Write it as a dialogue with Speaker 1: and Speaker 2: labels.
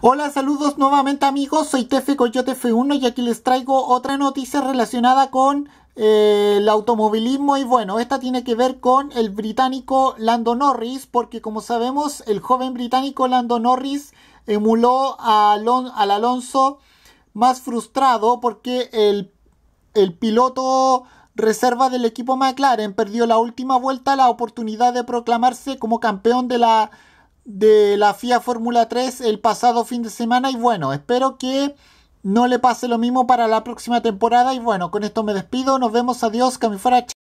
Speaker 1: Hola, saludos nuevamente amigos, soy Tefe Coyote F1 y aquí les traigo otra noticia relacionada con eh, el automovilismo y bueno, esta tiene que ver con el británico Lando Norris porque como sabemos el joven británico Lando Norris emuló a al Alonso más frustrado porque el, el piloto reserva del equipo McLaren perdió la última vuelta la oportunidad de proclamarse como campeón de la de la FIA Fórmula 3 el pasado fin de semana y bueno, espero que no le pase lo mismo para la próxima temporada y bueno, con esto me despido, nos vemos, adiós, Camifara,